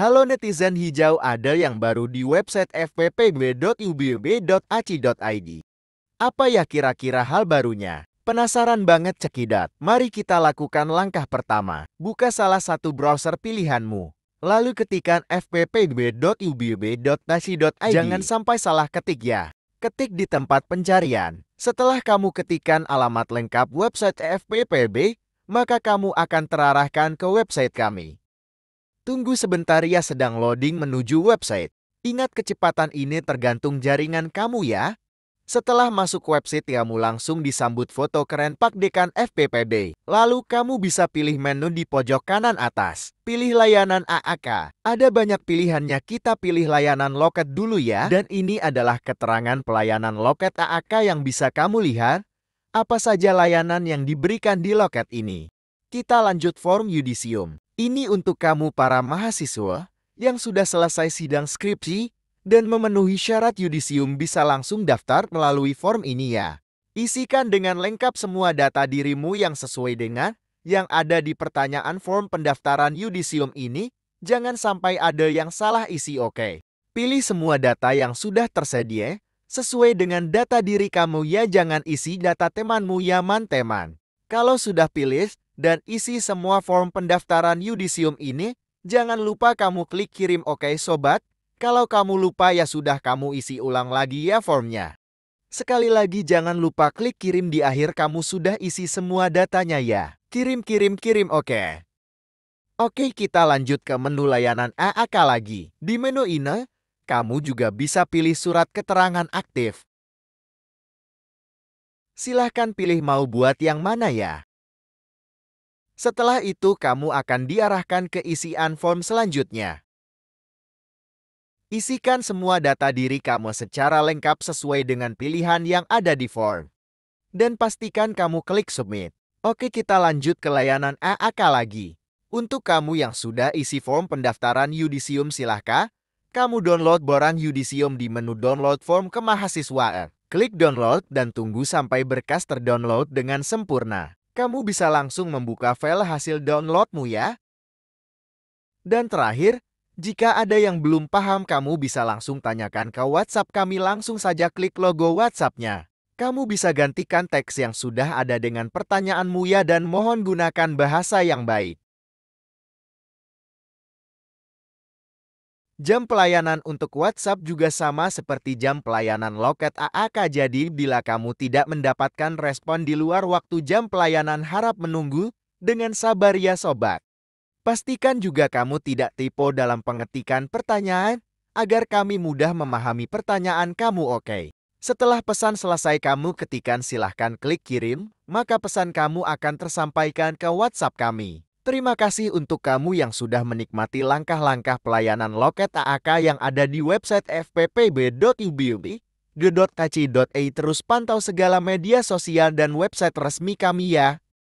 Halo netizen hijau ada yang baru di website fppb.ubb.ac.id. Apa ya kira-kira hal barunya? Penasaran banget cekidat? Mari kita lakukan langkah pertama. Buka salah satu browser pilihanmu. Lalu ketikkan fppb.ubb.ac.id. Jangan sampai salah ketik ya. Ketik di tempat pencarian. Setelah kamu ketikan alamat lengkap website FPPB, maka kamu akan terarahkan ke website kami. Tunggu sebentar ya sedang loading menuju website. Ingat kecepatan ini tergantung jaringan kamu ya. Setelah masuk website kamu langsung disambut foto keren Pak Dekan FPPD. Lalu kamu bisa pilih menu di pojok kanan atas. Pilih layanan AAK. Ada banyak pilihannya kita pilih layanan loket dulu ya. Dan ini adalah keterangan pelayanan loket AAK yang bisa kamu lihat. Apa saja layanan yang diberikan di loket ini. Kita lanjut form yudisium. Ini untuk kamu para mahasiswa yang sudah selesai sidang skripsi dan memenuhi syarat yudisium bisa langsung daftar melalui form ini ya. Isikan dengan lengkap semua data dirimu yang sesuai dengan yang ada di pertanyaan form pendaftaran yudisium ini, jangan sampai ada yang salah isi oke. Okay. Pilih semua data yang sudah tersedia, sesuai dengan data diri kamu ya jangan isi data temanmu ya man teman. Kalau sudah pilih, dan isi semua form pendaftaran Yudisium ini, jangan lupa kamu klik kirim Oke sobat, kalau kamu lupa ya sudah kamu isi ulang lagi ya formnya. Sekali lagi jangan lupa klik kirim di akhir kamu sudah isi semua datanya ya. Kirim kirim kirim oke. Okay. Oke kita lanjut ke menu layanan AAK lagi. Di menu ini, kamu juga bisa pilih surat keterangan aktif. Silahkan pilih mau buat yang mana ya. Setelah itu kamu akan diarahkan ke isian form selanjutnya. Isikan semua data diri kamu secara lengkap sesuai dengan pilihan yang ada di form. Dan pastikan kamu klik submit. Oke kita lanjut ke layanan AAK lagi. Untuk kamu yang sudah isi form pendaftaran Yudisium silahkan, Kamu download borang Yudisium di menu download form kemahasiswaan. Klik download dan tunggu sampai berkas terdownload dengan sempurna kamu bisa langsung membuka file hasil downloadmu ya. Dan terakhir, jika ada yang belum paham kamu bisa langsung tanyakan ke WhatsApp kami langsung saja klik logo WhatsAppnya. Kamu bisa gantikan teks yang sudah ada dengan pertanyaanmu ya dan mohon gunakan bahasa yang baik. Jam pelayanan untuk WhatsApp juga sama seperti jam pelayanan loket AAK jadi bila kamu tidak mendapatkan respon di luar waktu jam pelayanan harap menunggu dengan sabar ya sobat. Pastikan juga kamu tidak typo dalam pengetikan pertanyaan agar kami mudah memahami pertanyaan kamu oke. Okay. Setelah pesan selesai kamu ketikan silahkan klik kirim, maka pesan kamu akan tersampaikan ke WhatsApp kami. Terima kasih untuk kamu yang sudah menikmati langkah-langkah pelayanan loket AAK yang ada di website fppb.ubb.kc.ai terus pantau segala media sosial dan website resmi kami ya.